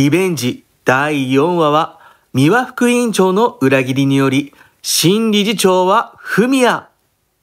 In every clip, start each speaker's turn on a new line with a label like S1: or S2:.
S1: リベンジ第4話は、三輪副委員長の裏切りにより、新理事長はフミヤ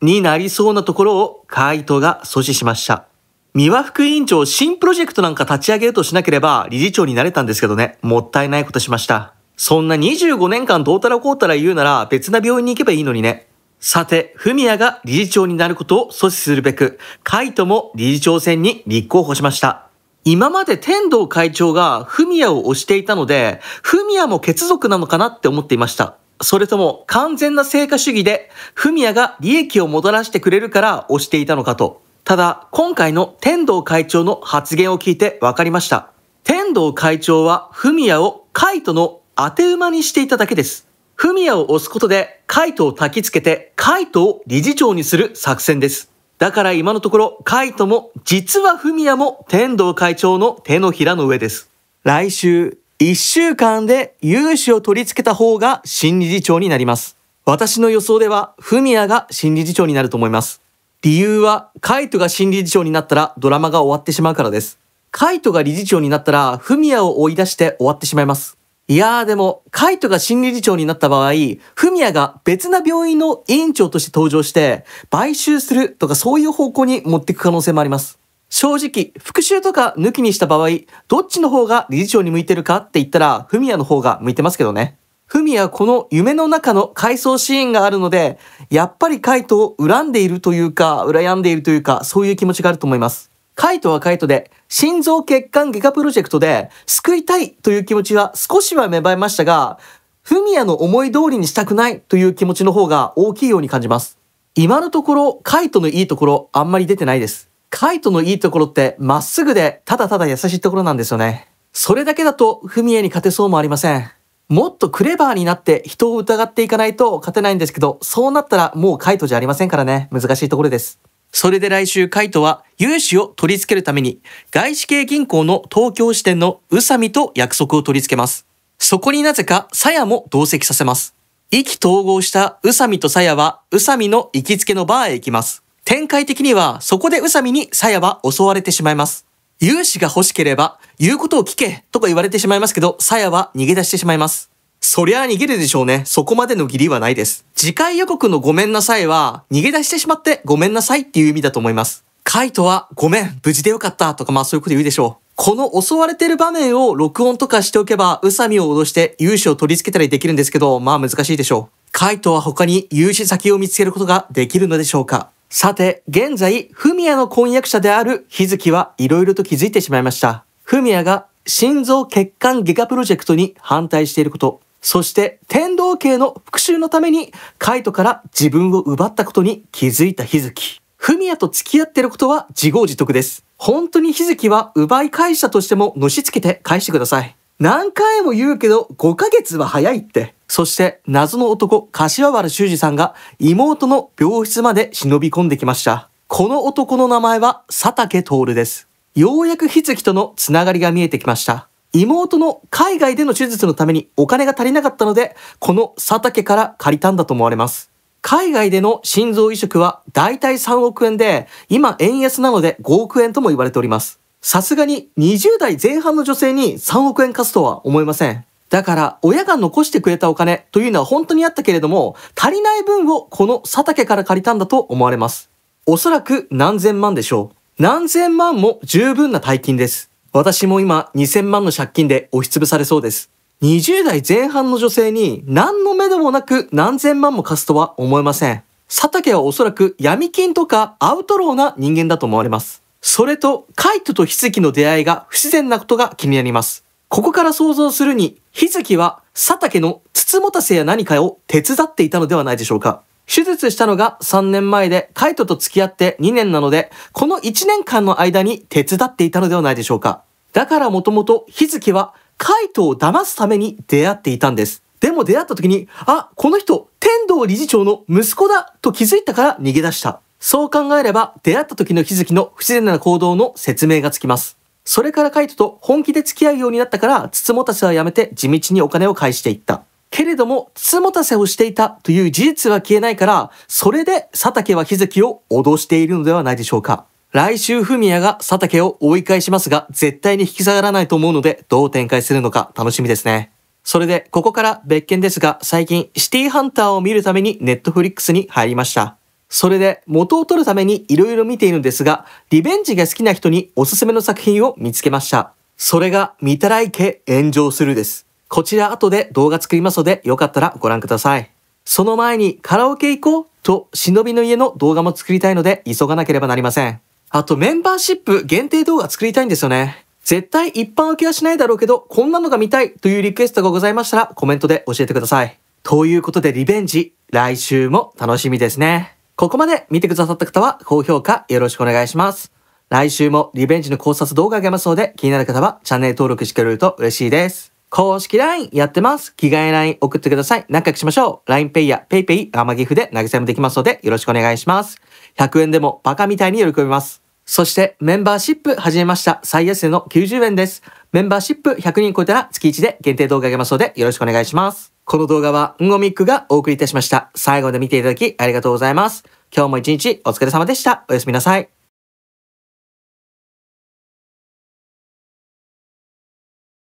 S1: になりそうなところをカイトが阻止しました。三輪副委員長新プロジェクトなんか立ち上げるとしなければ理事長になれたんですけどね、もったいないことしました。そんな25年間どうたらこうたら言うなら別な病院に行けばいいのにね。さて、フミヤが理事長になることを阻止するべく、カイトも理事長選に立候補しました。今まで天道会長が文也を推していたので、文也も血族なのかなって思っていました。それとも完全な成果主義で、文也が利益をもたらしてくれるから推していたのかと。ただ、今回の天道会長の発言を聞いて分かりました。天道会長は文也をカイトの当て馬にしていただけです。文也を押すことでカイトを焚きつけてカイトを理事長にする作戦です。だから今のところ、カイトも、実はフミヤも天道会長の手のひらの上です。来週、1週間で融資を取り付けた方が新理事長になります。私の予想では、フミヤが新理事長になると思います。理由は、カイトが新理事長になったらドラマが終わってしまうからです。カイトが理事長になったら、フミヤを追い出して終わってしまいます。いやーでも、カイトが新理事長になった場合、フミヤが別な病院の院長として登場して、買収するとかそういう方向に持っていく可能性もあります。正直、復讐とか抜きにした場合、どっちの方が理事長に向いてるかって言ったら、フミヤの方が向いてますけどね。フミヤこの夢の中の回想シーンがあるので、やっぱりカイトを恨んでいるというか、羨んでいるというか、そういう気持ちがあると思います。カイトはカイトで、心臓血管外科プロジェクトで、救いたいという気持ちは少しは芽生えましたが、フミヤの思い通りにしたくないという気持ちの方が大きいように感じます。今のところ、カイトのいいところ、あんまり出てないです。カイトのいいところって、まっすぐで、ただただ優しいところなんですよね。それだけだと、フミヤに勝てそうもありません。もっとクレバーになって人を疑っていかないと勝てないんですけど、そうなったらもうカイトじゃありませんからね。難しいところです。それで来週、カイトは融資を取り付けるために、外資系銀行の東京支店の宇佐美と約束を取り付けます。そこになぜか、サヤも同席させます。意気統合した宇佐美とサヤは、宇佐美の行きつけのバーへ行きます。展開的には、そこで宇佐美にサヤは襲われてしまいます。融資が欲しければ、言うことを聞けとか言われてしまいますけど、サヤは逃げ出してしまいます。そりゃ逃げるでしょうね。そこまでの義理はないです。次回予告のごめんなさいは、逃げ出してしまってごめんなさいっていう意味だと思います。カイトは、ごめん、無事でよかったとかまあそういうこと言うでしょう。この襲われてる場面を録音とかしておけば、宇佐美を脅して融資を取り付けたりできるんですけど、まあ難しいでしょう。カイトは他に融資先を見つけることができるのでしょうかさて、現在、フミヤの婚約者である日月はいろいろと気づいてしまいました。フミヤが心臓血管外科プロジェクトに反対していること、そして天道系の復讐のためにカイトから自分を奪ったことに気づいた日月。フミヤと付き合ってることは自業自得です。本当に日月は奪い返したとしてものしつけて返してください。何回も言うけど5ヶ月は早いって。そして謎の男柏原修二さんが妹の病室まで忍び込んできました。この男の名前は佐竹徹です。ようやくズキとのつながりが見えてきました。妹の海外での手術のためにお金が足りなかったので、この佐竹から借りたんだと思われます。海外での心臓移植は大体3億円で、今円安なので5億円とも言われております。さすがに20代前半の女性に3億円貸すとは思いません。だから親が残してくれたお金というのは本当にあったけれども、足りない分をこの佐竹から借りたんだと思われます。おそらく何千万でしょう。何千万も十分な大金です。私も今2000万の借金で押しつぶされそうです。20代前半の女性に何の目でもなく何千万も貸すとは思えません。佐竹はおそらく闇金とかアウトローな人間だと思われます。それと、カイトとヒズキの出会いが不自然なことが気になります。ここから想像するに、ヒズキは佐竹の筒持たせや何かを手伝っていたのではないでしょうか。手術したのが3年前で、カイトと付き合って2年なので、この1年間の間に手伝っていたのではないでしょうか。だからもともと日月はカイトを騙すために出会っていたんです。でも出会った時に、あ、この人、天道理事長の息子だと気づいたから逃げ出した。そう考えれば、出会った時の日月の不自然な行動の説明がつきます。それからカイトと本気で付き合うようになったから、つつもたせはやめて地道にお金を返していった。けれども、つもたせをしていたという事実は消えないから、それで佐竹は日月を脅しているのではないでしょうか。来週、文也が佐竹を追い返しますが、絶対に引き下がらないと思うので、どう展開するのか楽しみですね。それで、ここから別件ですが、最近、シティハンターを見るためにネットフリックスに入りました。それで、元を取るために色々見ているんですが、リベンジが好きな人におすすめの作品を見つけました。それが、見たらい家炎上するです。こちら後で動画作りますので、よかったらご覧ください。その前にカラオケ行こうと、忍びの家の動画も作りたいので、急がなければなりません。あと、メンバーシップ限定動画作りたいんですよね。絶対一般受けはしないだろうけど、こんなのが見たいというリクエストがございましたら、コメントで教えてください。ということで、リベンジ、来週も楽しみですね。ここまで見てくださった方は、高評価よろしくお願いします。来週もリベンジの考察動画あげますので、気になる方はチャンネル登録してくれると嬉しいです。公式 LINE やってます。着替え LINE 送ってください。仲良くしましょう。LINEPay や PayPay、アマギフで投げもできますので、よろしくお願いします。100円でもバカみたいに喜びます。そしてメンバーシップ始めました。最安値の90円です。メンバーシップ100人超えたら月1で限定動画あげますのでよろしくお願いします。この動画はんごみっくがお送りいたしました。最後まで見ていただきありがとうございます。今日も一日お疲れ様でした。おやすみなさい。